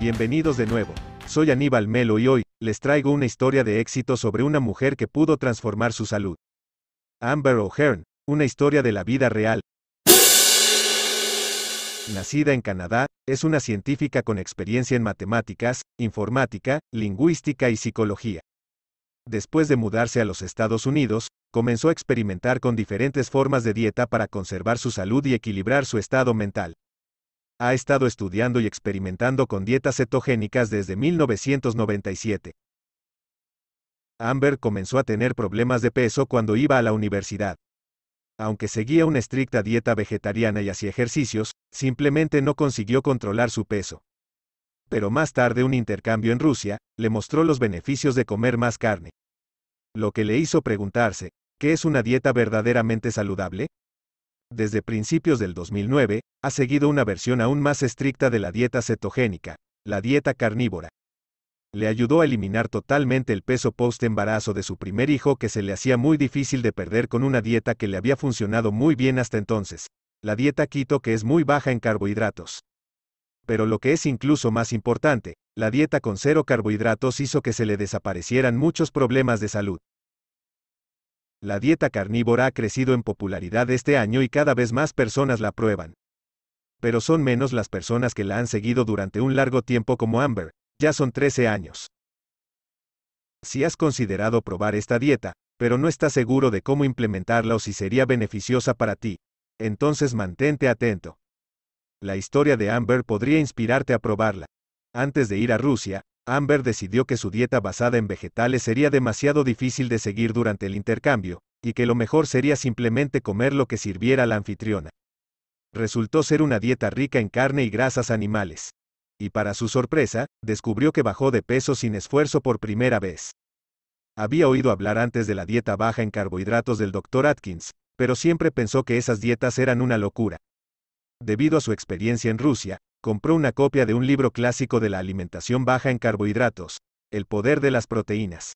Bienvenidos de nuevo. Soy Aníbal Melo y hoy, les traigo una historia de éxito sobre una mujer que pudo transformar su salud. Amber O'Hearn, una historia de la vida real. Nacida en Canadá, es una científica con experiencia en matemáticas, informática, lingüística y psicología. Después de mudarse a los Estados Unidos, comenzó a experimentar con diferentes formas de dieta para conservar su salud y equilibrar su estado mental ha estado estudiando y experimentando con dietas cetogénicas desde 1997. Amber comenzó a tener problemas de peso cuando iba a la universidad. Aunque seguía una estricta dieta vegetariana y hacía ejercicios, simplemente no consiguió controlar su peso. Pero más tarde un intercambio en Rusia, le mostró los beneficios de comer más carne. Lo que le hizo preguntarse, ¿qué es una dieta verdaderamente saludable? desde principios del 2009, ha seguido una versión aún más estricta de la dieta cetogénica, la dieta carnívora. Le ayudó a eliminar totalmente el peso post-embarazo de su primer hijo que se le hacía muy difícil de perder con una dieta que le había funcionado muy bien hasta entonces, la dieta keto que es muy baja en carbohidratos. Pero lo que es incluso más importante, la dieta con cero carbohidratos hizo que se le desaparecieran muchos problemas de salud, la dieta carnívora ha crecido en popularidad este año y cada vez más personas la prueban. Pero son menos las personas que la han seguido durante un largo tiempo como Amber, ya son 13 años. Si has considerado probar esta dieta, pero no estás seguro de cómo implementarla o si sería beneficiosa para ti, entonces mantente atento. La historia de Amber podría inspirarte a probarla. Antes de ir a Rusia, Amber decidió que su dieta basada en vegetales sería demasiado difícil de seguir durante el intercambio, y que lo mejor sería simplemente comer lo que sirviera a la anfitriona. Resultó ser una dieta rica en carne y grasas animales. Y para su sorpresa, descubrió que bajó de peso sin esfuerzo por primera vez. Había oído hablar antes de la dieta baja en carbohidratos del Dr. Atkins, pero siempre pensó que esas dietas eran una locura. Debido a su experiencia en Rusia, compró una copia de un libro clásico de la alimentación baja en carbohidratos, El poder de las proteínas.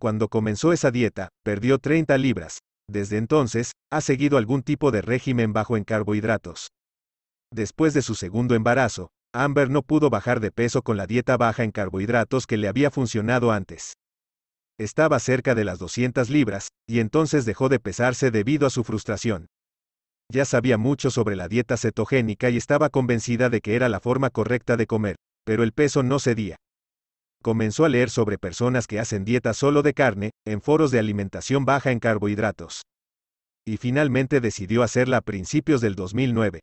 Cuando comenzó esa dieta, perdió 30 libras. Desde entonces, ha seguido algún tipo de régimen bajo en carbohidratos. Después de su segundo embarazo, Amber no pudo bajar de peso con la dieta baja en carbohidratos que le había funcionado antes. Estaba cerca de las 200 libras, y entonces dejó de pesarse debido a su frustración. Ya sabía mucho sobre la dieta cetogénica y estaba convencida de que era la forma correcta de comer, pero el peso no cedía. Comenzó a leer sobre personas que hacen dieta solo de carne, en foros de alimentación baja en carbohidratos. Y finalmente decidió hacerla a principios del 2009.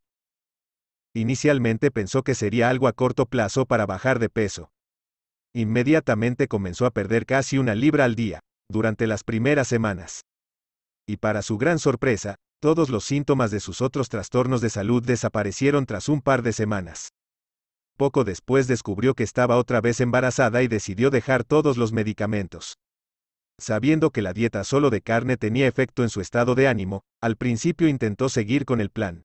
Inicialmente pensó que sería algo a corto plazo para bajar de peso. Inmediatamente comenzó a perder casi una libra al día, durante las primeras semanas. Y para su gran sorpresa, todos los síntomas de sus otros trastornos de salud desaparecieron tras un par de semanas. Poco después descubrió que estaba otra vez embarazada y decidió dejar todos los medicamentos. Sabiendo que la dieta solo de carne tenía efecto en su estado de ánimo, al principio intentó seguir con el plan.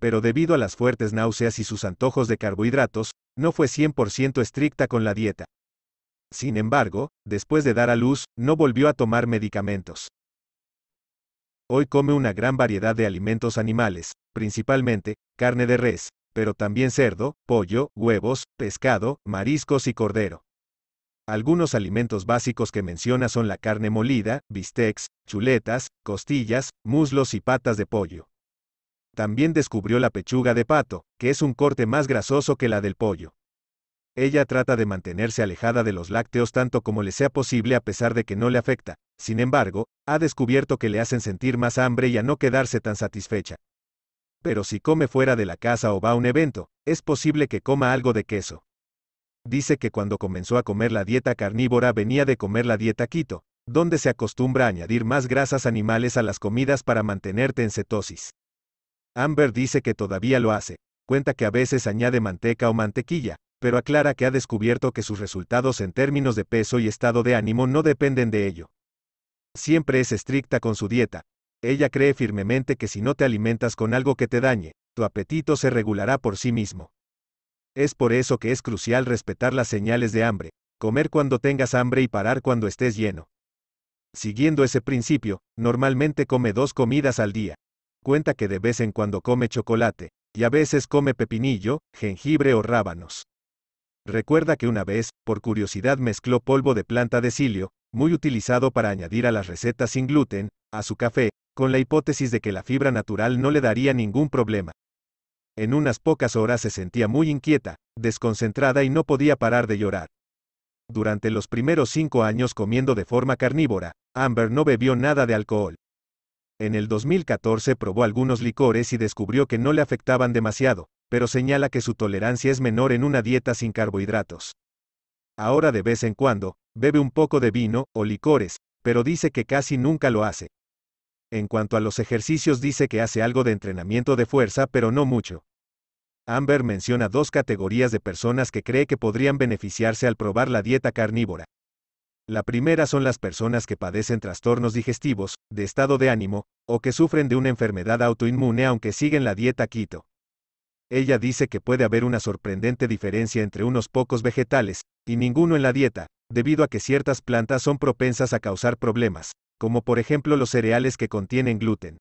Pero debido a las fuertes náuseas y sus antojos de carbohidratos, no fue 100% estricta con la dieta. Sin embargo, después de dar a luz, no volvió a tomar medicamentos. Hoy come una gran variedad de alimentos animales, principalmente carne de res, pero también cerdo, pollo, huevos, pescado, mariscos y cordero. Algunos alimentos básicos que menciona son la carne molida, bistecs, chuletas, costillas, muslos y patas de pollo. También descubrió la pechuga de pato, que es un corte más grasoso que la del pollo. Ella trata de mantenerse alejada de los lácteos tanto como le sea posible a pesar de que no le afecta. Sin embargo, ha descubierto que le hacen sentir más hambre y a no quedarse tan satisfecha. Pero si come fuera de la casa o va a un evento, es posible que coma algo de queso. Dice que cuando comenzó a comer la dieta carnívora venía de comer la dieta quito, donde se acostumbra a añadir más grasas animales a las comidas para mantenerte en cetosis. Amber dice que todavía lo hace, cuenta que a veces añade manteca o mantequilla, pero aclara que ha descubierto que sus resultados en términos de peso y estado de ánimo no dependen de ello. Siempre es estricta con su dieta. Ella cree firmemente que si no te alimentas con algo que te dañe, tu apetito se regulará por sí mismo. Es por eso que es crucial respetar las señales de hambre, comer cuando tengas hambre y parar cuando estés lleno. Siguiendo ese principio, normalmente come dos comidas al día. Cuenta que de vez en cuando come chocolate, y a veces come pepinillo, jengibre o rábanos. Recuerda que una vez, por curiosidad mezcló polvo de planta de cilio, muy utilizado para añadir a las recetas sin gluten, a su café, con la hipótesis de que la fibra natural no le daría ningún problema. En unas pocas horas se sentía muy inquieta, desconcentrada y no podía parar de llorar. Durante los primeros cinco años comiendo de forma carnívora, Amber no bebió nada de alcohol. En el 2014 probó algunos licores y descubrió que no le afectaban demasiado, pero señala que su tolerancia es menor en una dieta sin carbohidratos. Ahora de vez en cuando, bebe un poco de vino o licores, pero dice que casi nunca lo hace. En cuanto a los ejercicios dice que hace algo de entrenamiento de fuerza, pero no mucho. Amber menciona dos categorías de personas que cree que podrían beneficiarse al probar la dieta carnívora. La primera son las personas que padecen trastornos digestivos, de estado de ánimo, o que sufren de una enfermedad autoinmune aunque siguen la dieta quito, ella dice que puede haber una sorprendente diferencia entre unos pocos vegetales, y ninguno en la dieta, debido a que ciertas plantas son propensas a causar problemas, como por ejemplo los cereales que contienen gluten.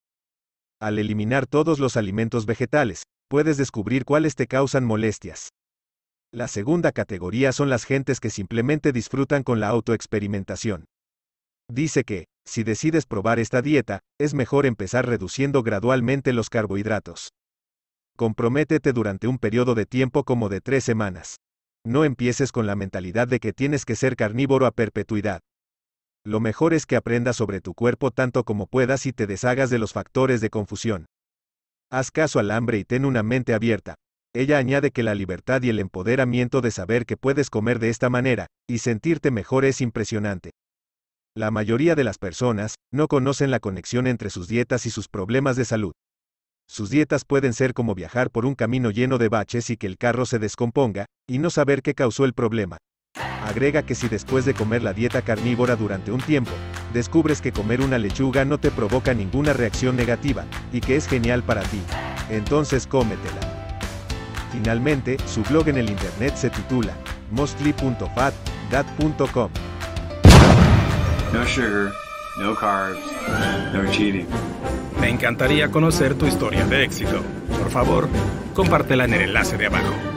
Al eliminar todos los alimentos vegetales, puedes descubrir cuáles te causan molestias. La segunda categoría son las gentes que simplemente disfrutan con la autoexperimentación. Dice que, si decides probar esta dieta, es mejor empezar reduciendo gradualmente los carbohidratos comprométete durante un periodo de tiempo como de tres semanas. No empieces con la mentalidad de que tienes que ser carnívoro a perpetuidad. Lo mejor es que aprendas sobre tu cuerpo tanto como puedas y te deshagas de los factores de confusión. Haz caso al hambre y ten una mente abierta. Ella añade que la libertad y el empoderamiento de saber que puedes comer de esta manera, y sentirte mejor es impresionante. La mayoría de las personas no conocen la conexión entre sus dietas y sus problemas de salud. Sus dietas pueden ser como viajar por un camino lleno de baches y que el carro se descomponga, y no saber qué causó el problema. Agrega que si después de comer la dieta carnívora durante un tiempo, descubres que comer una lechuga no te provoca ninguna reacción negativa, y que es genial para ti, entonces cómetela. Finalmente, su blog en el internet se titula mostly.fatdad.com. No sugar, no carbs, no cheating. Me encantaría conocer tu historia de éxito. Por favor, compártela en el enlace de abajo.